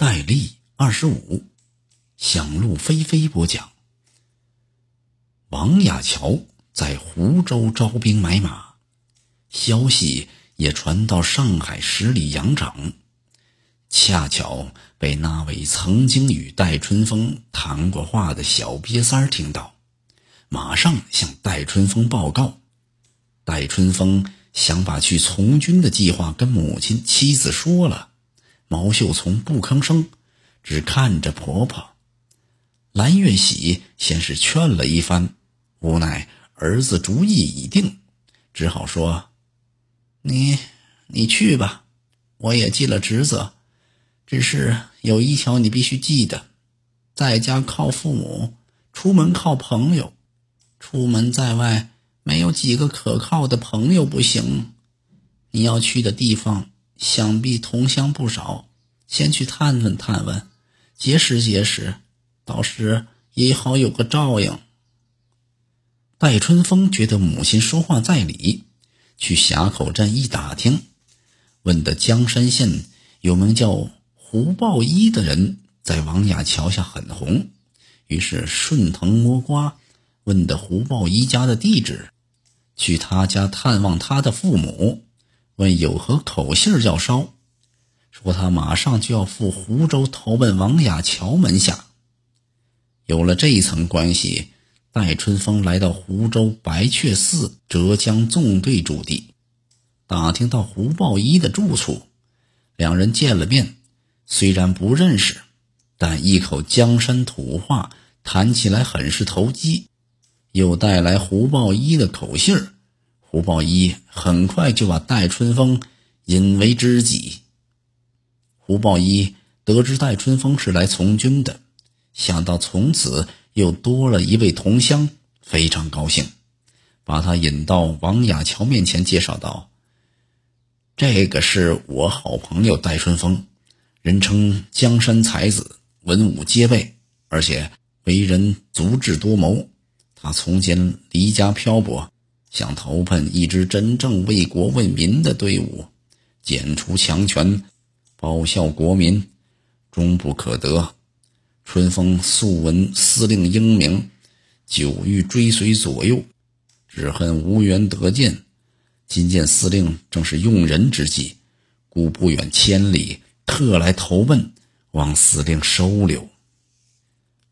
戴笠二十五，想入非非播讲。王亚乔在湖州招兵买马，消息也传到上海十里洋场。恰巧被那位曾经与戴春风谈过话的小瘪三儿听到，马上向戴春风报告。戴春风想把去从军的计划跟母亲、妻子说了。毛秀从不吭声，只看着婆婆蓝月喜。先是劝了一番，无奈儿子主意已定，只好说：“你你去吧，我也尽了职责。只是有一条你必须记得：在家靠父母，出门靠朋友。出门在外，没有几个可靠的朋友不行。你要去的地方。”想必同乡不少，先去探问探问，结识结识，到时也好有个照应。戴春风觉得母亲说话在理，去峡口镇一打听，问的江山县有名叫胡豹一的人在王雅桥下很红，于是顺藤摸瓜，问的胡豹一家的地址，去他家探望他的父母。问有何口信儿要捎，说他马上就要赴湖州投奔王雅乔门下。有了这一层关系，戴春风来到湖州白雀寺浙江纵队驻地，打听到胡豹一的住处，两人见了面，虽然不认识，但一口江山土话谈起来很是投机，又带来胡豹一的口信儿。胡宝一很快就把戴春风引为知己。胡宝一得知戴春风是来从军的，想到从此又多了一位同乡，非常高兴，把他引到王雅乔面前，介绍道：“这个是我好朋友戴春风，人称江山才子，文武皆备，而且为人足智多谋。他从前离家漂泊。”想投奔一支真正为国为民的队伍，剪除强权，报效国民，终不可得。春风素闻司令英明，久欲追随左右，只恨无缘得见。今见司令正是用人之际，故不远千里，特来投奔，望司令收留。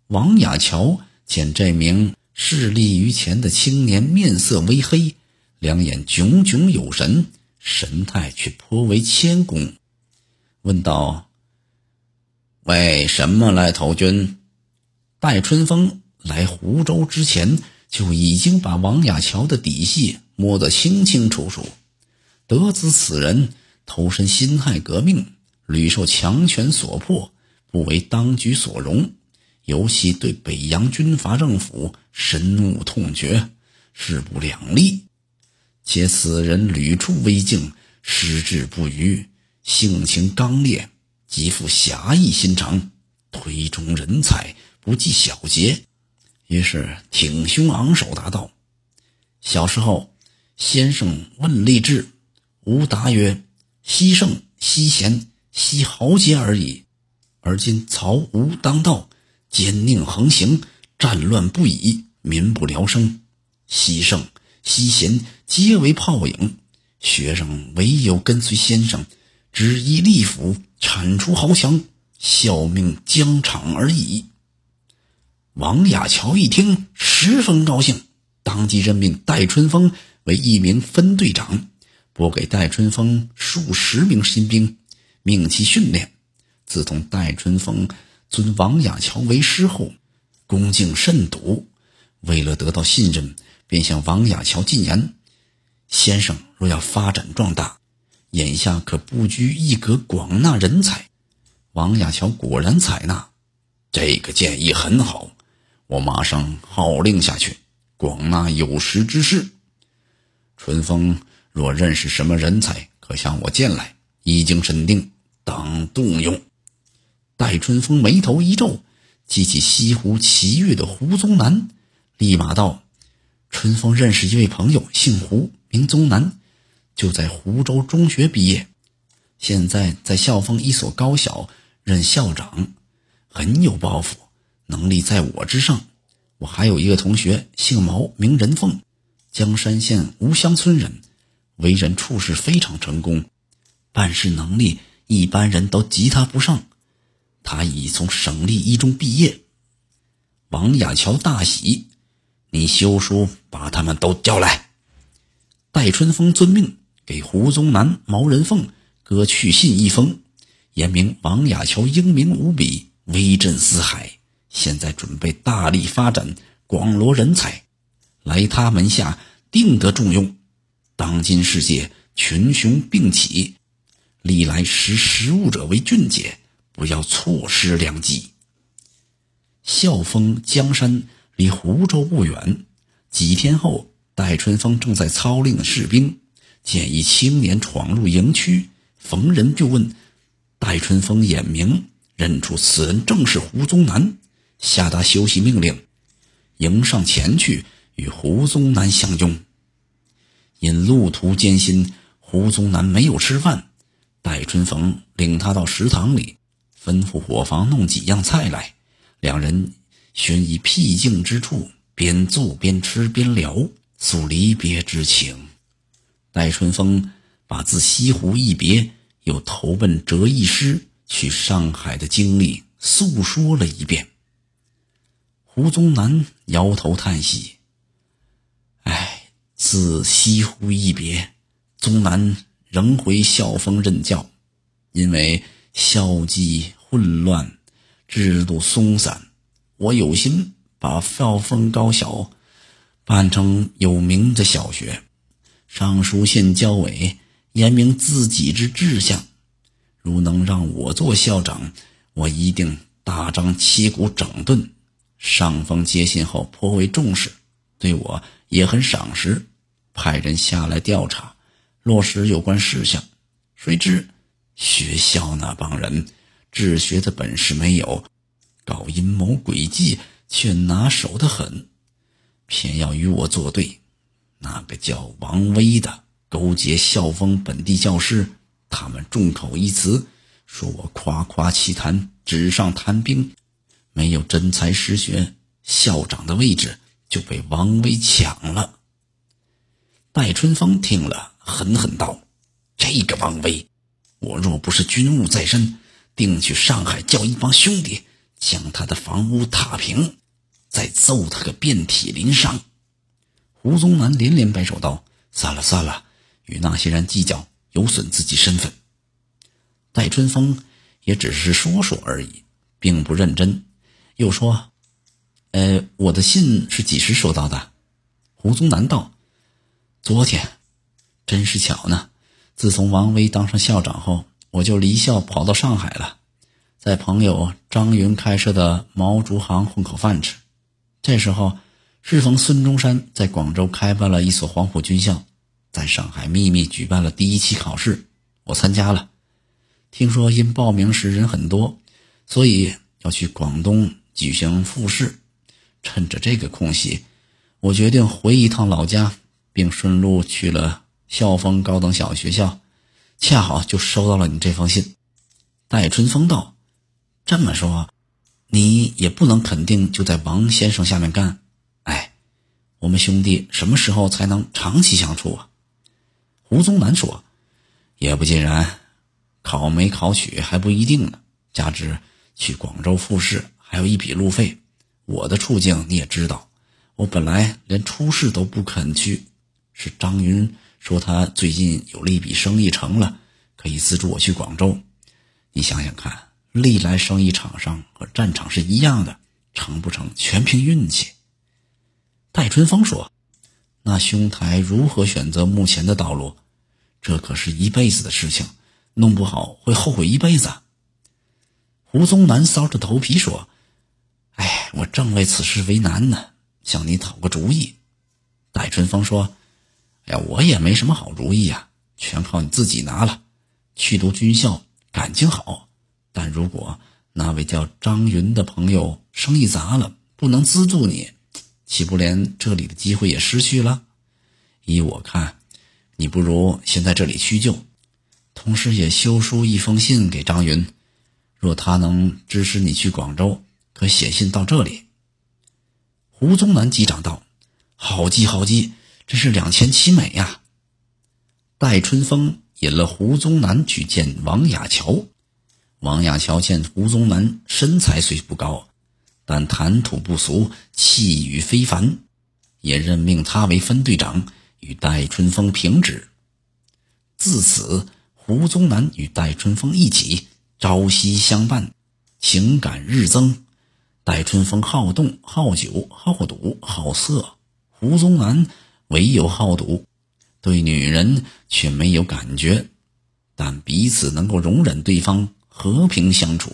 王雅乔见这名。势力于前的青年面色微黑，两眼炯炯有神，神态却颇为谦恭。问道：“为什么来投军？”戴春风来湖州之前，就已经把王亚乔的底细摸得清清楚楚，得知此人投身辛亥革命，屡受强权所迫，不为当局所容。尤其对北洋军阀政府深恶痛绝，势不两立。且此人屡处危境，矢志不渝，性情刚烈，极富侠义心肠，推崇人才，不计小节。于是挺胸昂首答道：“小时候，先生问立志，吾答曰：‘惜圣，惜贤，惜豪杰而已。’而今曹吴当道。”奸佞横行，战乱不已，民不聊生。西圣西贤皆为泡影，学生唯有跟随先生，只一力斧，铲除豪强，效命疆场而已。王雅乔一听，十分高兴，当即任命戴春风为一名分队长，拨给戴春风数十名新兵，命其训练。自从戴春风。尊王雅乔为师后，恭敬甚笃。为了得到信任，便向王雅乔进言：“先生若要发展壮大，眼下可不拘一格广纳人才。”王雅乔果然采纳，这个建议很好，我马上号令下去，广纳有识之士。春风若认识什么人才，可向我见来，一经审定，当动用。戴春风眉头一皱，记起西湖奇遇的胡宗南，立马道：“春风认识一位朋友，姓胡，名宗南，就在湖州中学毕业，现在在校方一所高校任校长，很有抱负，能力在我之上。我还有一个同学，姓毛，名仁凤，江山县吴乡村人，为人处事非常成功，办事能力一般人都及他不上。”他已从省立一中毕业，王亚乔大喜。你休书，把他们都叫来。戴春风遵命，给胡宗南、毛人凤割去信一封，言明王亚乔英明无比，威震四海。现在准备大力发展，广罗人才，来他门下定得重用。当今世界群雄并起，历来识时务者为俊杰。不要错失良机。孝丰江山离湖州不远。几天后，戴春风正在操练的士兵见一青年闯入营区，逢人就问。戴春风眼明，认出此人正是胡宗南，下达休息命令，迎上前去与胡宗南相拥。因路途艰辛，胡宗南没有吃饭，戴春风领他到食堂里。吩咐伙房弄几样菜来，两人寻一僻静之处，边坐边吃边聊诉离别之情。戴春风把自西湖一别，又投奔哲义师去上海的经历诉说了一遍。胡宗南摇头叹息：“哎，自西湖一别，宗南仍回孝丰任教，因为……”校纪混乱，制度松散。我有心把校风高小办成有名的小学。尚书县教委言明自己之志向，如能让我做校长，我一定大张旗鼓整顿。上峰接信后颇为重视，对我也很赏识，派人下来调查，落实有关事项。谁知。学校那帮人，治学的本事没有，搞阴谋诡计却拿手的很，偏要与我作对。那个叫王威的勾结校方本地教师，他们众口一词，说我夸夸其谈，纸上谈兵，没有真才实学。校长的位置就被王威抢了。戴春风听了，狠狠道：“这个王威！”我若不是军务在身，定去上海叫一帮兄弟将他的房屋踏平，再揍他个遍体鳞伤。胡宗南连连摆手道：“算了算了，与那些人计较有损自己身份。”戴春风也只是说说而已，并不认真。又说：“呃，我的信是几时收到的？”胡宗南道：“昨天，真是巧呢。”自从王威当上校长后，我就离校跑到上海了，在朋友张云开设的毛竹行混口饭吃。这时候适逢孙中山在广州开办了一所黄埔军校，在上海秘密举办了第一期考试，我参加了。听说因报名时人很多，所以要去广东举行复试。趁着这个空隙，我决定回一趟老家，并顺路去了。校风高等小学学校，恰好就收到了你这封信。戴春风道：“这么说，你也不能肯定就在王先生下面干。哎，我们兄弟什么时候才能长期相处啊？”胡宗南说：“也不尽然，考没考取还不一定呢。加之去广州复试还有一笔路费，我的处境你也知道。我本来连初试都不肯去，是张云。”说他最近有了一笔生意成了，可以资助我去广州。你想想看，历来生意场上和战场是一样的，成不成全凭运气。戴春芳说：“那兄台如何选择目前的道路？这可是一辈子的事情，弄不好会后悔一辈子。”胡宗南搔着头皮说：“哎，我正为此事为难呢，向你讨个主意。”戴春芳说。哎，我也没什么好主意呀，全靠你自己拿了。去读军校，感情好。但如果那位叫张云的朋友生意砸了，不能资助你，岂不连这里的机会也失去了？依我看，你不如先在这里叙旧，同时也修书一封信给张云。若他能支持你去广州，可写信到这里。胡宗南击掌道：“好记好记。真是两全其美呀！戴春风引了胡宗南去见王亚乔。王亚乔见胡宗南身材虽不高，但谈吐不俗，气宇非凡，也任命他为分队长，与戴春风平职。自此，胡宗南与戴春风一起朝夕相伴，情感日增。戴春风好动、好酒、好赌、好色，胡宗南。唯有好赌，对女人却没有感觉，但彼此能够容忍对方，和平相处。